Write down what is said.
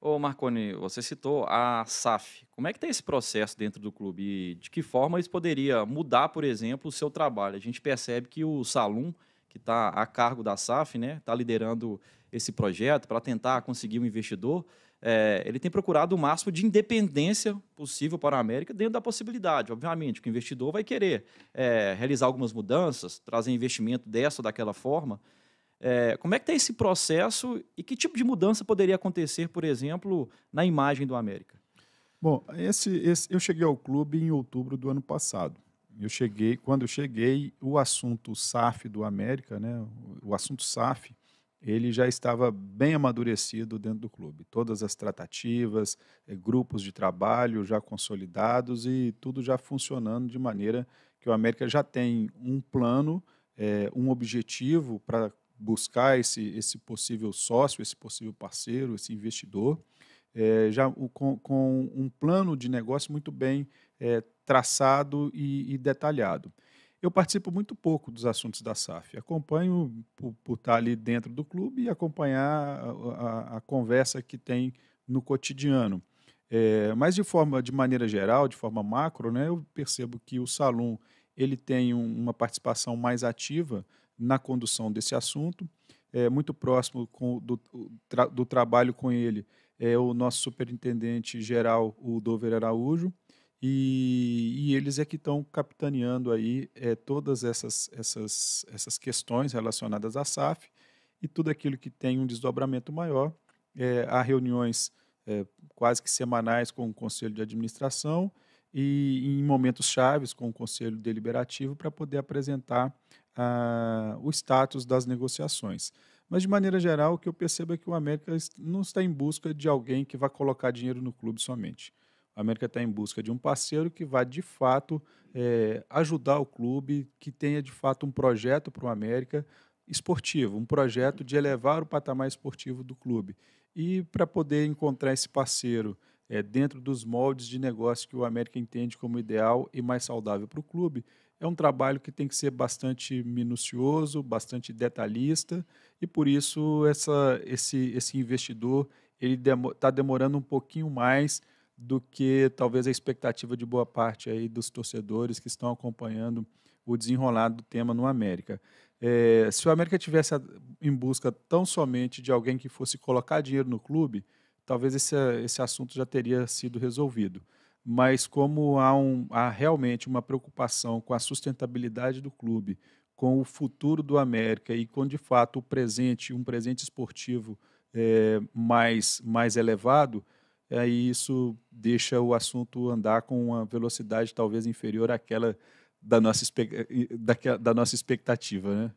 Ô Marconi, você citou a SAF. Como é que está esse processo dentro do clube? E de que forma isso poderia mudar, por exemplo, o seu trabalho? A gente percebe que o Salum, que está a cargo da SAF, né, está liderando esse projeto para tentar conseguir um investidor, é, ele tem procurado o máximo de independência possível para a América dentro da possibilidade. Obviamente, que o investidor vai querer é, realizar algumas mudanças, trazer investimento dessa ou daquela forma, é, como é que está esse processo e que tipo de mudança poderia acontecer, por exemplo, na imagem do América? Bom, esse, esse, eu cheguei ao clube em outubro do ano passado. Eu cheguei, quando eu cheguei, o assunto SAF do América, né, o, assunto SAF, ele já estava bem amadurecido dentro do clube. Todas as tratativas, eh, grupos de trabalho já consolidados e tudo já funcionando de maneira que o América já tem um plano, é, um objetivo para buscar esse, esse possível sócio, esse possível parceiro, esse investidor, é, já com, com, um plano de negócio muito bem é, traçado e, e, detalhado. Eu participo muito pouco dos assuntos da SAF. Acompanho por, por estar ali dentro do clube e acompanhar a, a, a conversa que tem no cotidiano. É, mas de forma, de maneira geral, de forma macro, né, eu percebo que o Salum ele tem um, uma participação mais ativa na condução desse assunto. É, muito próximo com, do, tra, do trabalho com ele é o nosso superintendente geral, o Dover Araújo, e, e eles é que estão capitaneando aí é, todas essas, essas, essas questões relacionadas à SAF e tudo aquilo que tem um desdobramento maior. É, há reuniões é, quase que semanais com o Conselho de Administração e em momentos chaves com o Conselho Deliberativo para poder apresentar o status das negociações. Mas, de maneira geral, o que eu percebo é que o América não está em busca de alguém que vá colocar dinheiro no clube somente. O América está em busca de um parceiro que vá, de fato, é, ajudar o clube, que tenha, de fato, um projeto para o América esportivo, um projeto de elevar o patamar esportivo do clube. E para poder encontrar esse parceiro é, dentro dos moldes de negócio que o América entende como ideal e mais saudável para o clube. É um trabalho que tem que ser bastante minucioso, bastante detalhista, e por isso essa, esse, esse investidor ele está demorando um pouquinho mais do que talvez a expectativa de boa parte aí dos torcedores que estão acompanhando o desenrolar do tema no América. É, se o América tivesse em busca tão somente de alguém que fosse colocar dinheiro no clube, talvez esse, esse assunto já teria sido resolvido. Mas como há, um, há realmente uma preocupação com a sustentabilidade do clube, com o futuro do América e com, de fato, o presente, um presente esportivo é, mais, mais elevado, aí isso deixa o assunto andar com uma velocidade talvez inferior àquela da nossa, da, da nossa expectativa. Né?